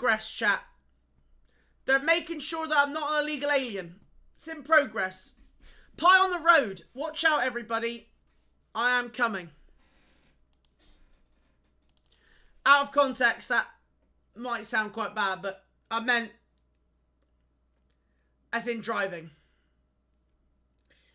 progress, chat. They're making sure that I'm not an illegal alien. It's in progress. Pie on the road. Watch out, everybody. I am coming. Out of context, that might sound quite bad, but I meant as in driving.